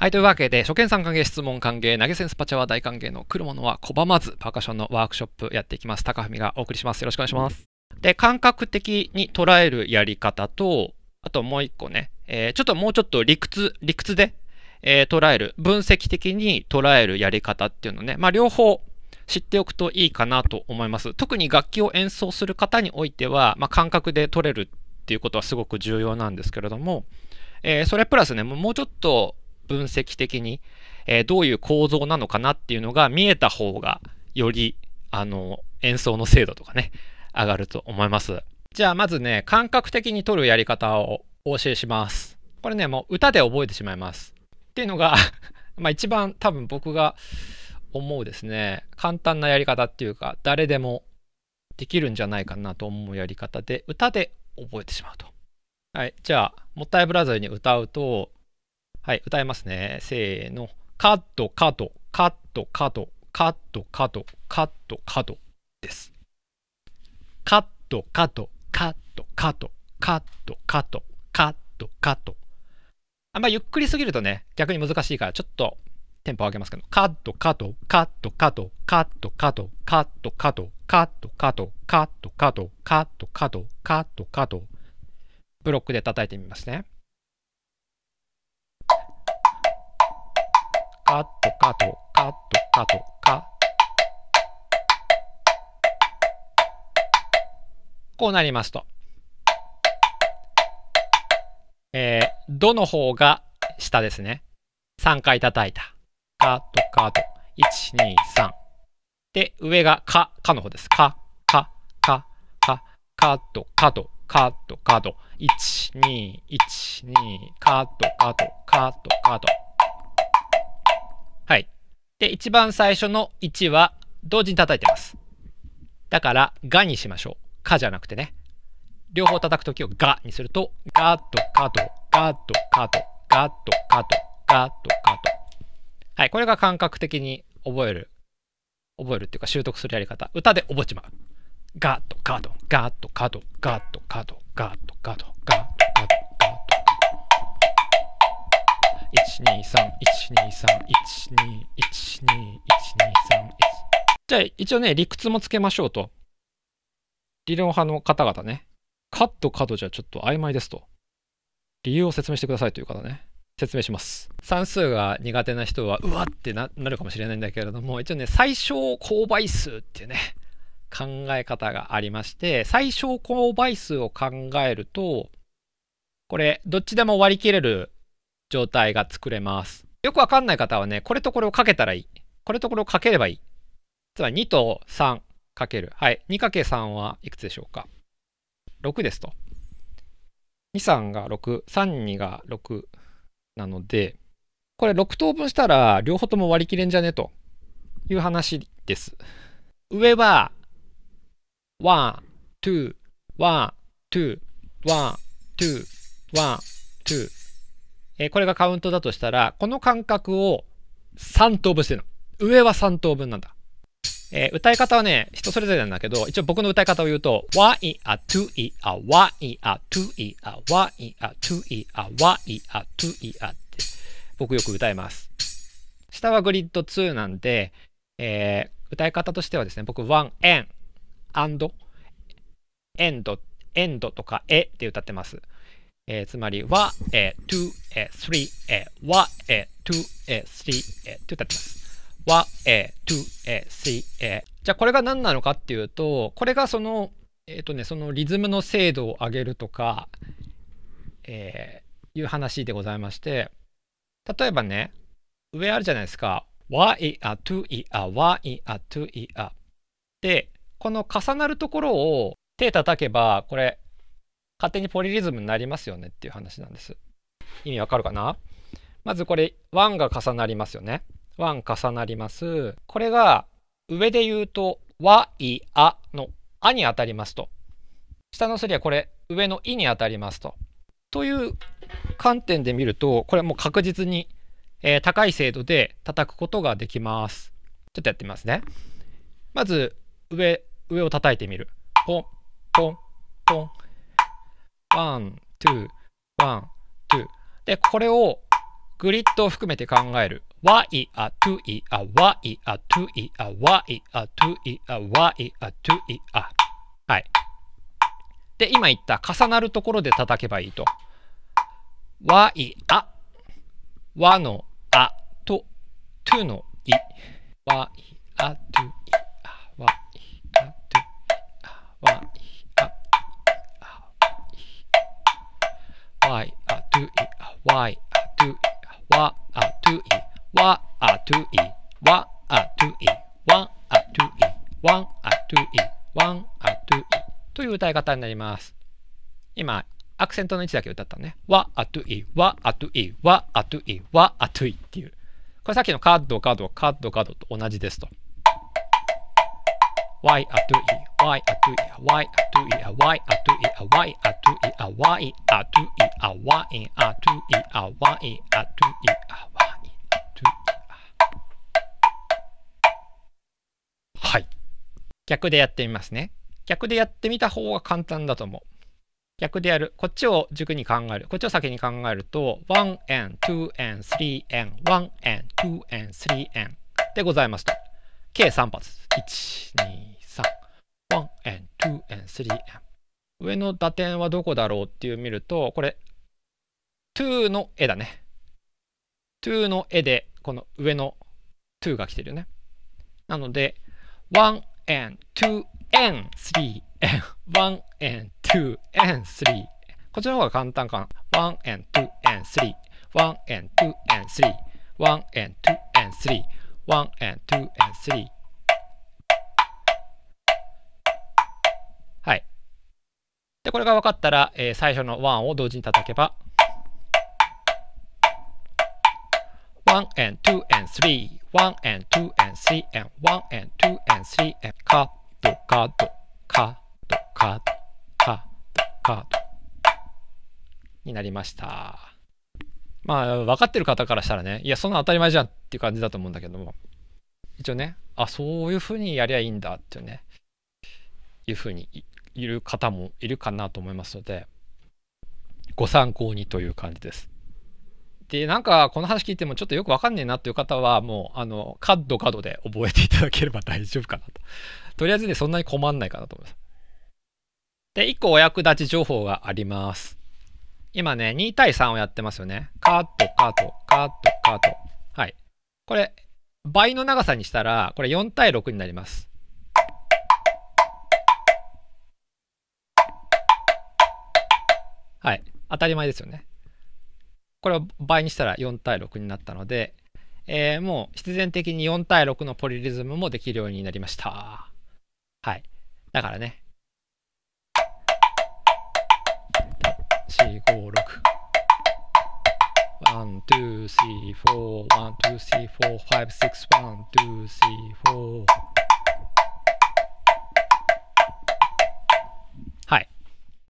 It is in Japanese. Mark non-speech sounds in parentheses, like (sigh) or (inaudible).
はい、というわけで、初見さん歓迎、質問歓迎、投げ銭スパチャは大歓迎の来るものは拒まず、パーカッションのワークショップやっていきます。高文がお送りします。よろしくお願いします。で、感覚的に捉えるやり方と、あともう一個ね、えー、ちょっともうちょっと理屈、理屈で、えー、捉える、分析的に捉えるやり方っていうのね、まあ両方知っておくといいかなと思います。特に楽器を演奏する方においては、まあ、感覚で取れるっていうことはすごく重要なんですけれども、えー、それプラスね、もうちょっと分析的に、えー、どういう構造なのかなっていうのが見えた方がよりあの演奏の精度とかね上がると思いますじゃあまずね感覚的に取るやり方をお教えしますこれねもう歌で覚えてしまいますっていうのが (laughs) まあ一番多分僕が思うですね簡単なやり方っていうか誰でもできるんじゃないかなと思うやり方で歌で覚えてしまうとはいじゃあもったいぶらずに歌うとはい、歌いますね。せーの。カット、カット、カット、カット、カット、カット、カット、カットです。カット、カット、カット、カット、カット、カット、カット、カット。あんまゆっくりすぎるとね、逆に難しいから、ちょっとテンポ上げますけど、カット、カット、カット、カット、カット、カット、カット、カット、カット、カット、カット、カット、カット、カット、カット、カット、ブロックで叩いてみますね。カットカットカットカットカこうなりますと、えー、どの方が下ですね3回叩いたカットカット123で上がカカの方ですカカカカカットカットカットカット121カットカットカットカットはい。で、一番最初の1は同時に叩いてます。だから、がにしましょう。かじゃなくてね。両方叩くときをがにすると、がとかと、がとかと、がとかと、がとかと。はい。これが感覚的に覚える。覚えるっていうか習得するやり方。歌で覚えちまう。がとかード、ガッとカード、ガッとカード、ガッとカード、ガッとカード、ガッ2 3 1 2 3 1 2 1 2 1 2 3じゃあ一応ね理屈もつけましょうと理論派の方々ねカット角じゃちょっと曖昧ですと理由を説明してくださいという方ね説明します算数が苦手な人はうわってなるかもしれないんだけれども一応ね最小公倍数っていうね考え方がありまして最小公倍数を考えるとこれどっちでも割り切れる状態が作れます。よくわかんない方はね、これとこれをかけたらいい。これとこれをかければいい。つまり2と3かける。はい。2け3はいくつでしょうか。6ですと。2、3が6、3、2が6なので、これ6等分したら両方とも割り切れんじゃねという話です。上は、1、2、1、2、1、2、1、2、えー、これがカウントだとしたら、この間隔を3等分してるの。上は3等分なんだ。えー、歌い方はね、人それぞれなんだけど、一応僕の歌い方を言うと、って、僕よく歌います。下はグリッド2なんで、えー、歌い方としてはですね、僕、ワン、エン、アンド、エンド、エンドとか、えって歌ってます。えー、つまり、わ、え、と、え、すり、え、わ、え、と、え、すり、え、と歌ってます。わ、え、と、え、すり、え。じゃあ、これが何なのかっていうと、これがその、えっ、ー、とね、そのリズムの精度を上げるとか、えー、いう話でございまして、例えばね、上あるじゃないですか。わいあ、といあ、わいあ、といあ。で、この重なるところを手叩けば、これ、勝手にポリリズムになりますよねっていう話なんです。意味わかるかなまずこれ1が重なりますよね。1重なります。これが上で言うと和いあのあに当たりますと。下のすりはこれ上のいに当たりますと。という観点で見るとこれはもう確実に、えー、高い精度で叩くことができます。ちょっとやってみますね。まず上上を叩いてみる。ポンポンポン。ワン、ツー、ワン、ツー。で、これをグリッドを含めて考える。わいあといあわいあア、いあわいあイいあわいあゥいあ。はい。で、今言った重なるところで叩けばいいと。わいあ。わのあと、ゥのい。わいあゥ。why a do i why a do i what o i what o i what o i what o i what o w a t o という歌い方になります。今、アクセントの位置だけ歌ったね。わあとい、わあとい、わあとい、わあといっていう。これさっきのカードカードカードカードと同じですと。わいあとい、Why a do it a why a do it a why a do it a why a do it a why a do it a why a do it a why a do it a why a do it a はい逆でやってみますね逆でやってみた方が簡単だと思う逆でやる。こっちを軸に考える。こっちを先に考えると、1 and 2 and 3 and 1 and 2 and 3 and でございますと。計3発。1、2、2 and 3上の打点はどこだろうっていう見るとこれ2の絵だね2の絵でこの上の2が来てるよねなので 1and 2 and 3 n 1 and 2 and 3こっちの方が簡単かな 1and 2 and 3 1 and 2 and 3 1 and 2 and 3 1 and 2 and 3で、これが分かったら、えー、最初の1を同時に叩けば、1 and 2 and 3 1 and 2 and 3 and 1 and 2 and 3 and カドカドカドカドカドカドになりましたまあ分かってる方からしたらねいやそんな当たり前じゃんっていう感じだと思うんだけども一応ねあそういうふうにやりゃいいんだっていうねいうふうにいる方もいるかなと思いますのでご参考にという感じです。でなんかこの話聞いてもちょっとよくわかんねえなという方はもうあのカッドカッドで覚えていただければ大丈夫かなと。とりあえずねそんなに困んないかなと思います。で1個お役立ち情報があります。今ね2対3をやってますよね。カットカットカットカット。はい。これ倍の長さにしたらこれ4対6になります。はい。当たり前ですよね。これを倍にしたら4対6になったので、えー、もう必然的に4対6のポリリズムもできるようになりました。はい。だからね。4、5、6。1, 2, 3, 4, 1, 2, 3, 4, 5, 6 1, 2, 3, 4, r one t w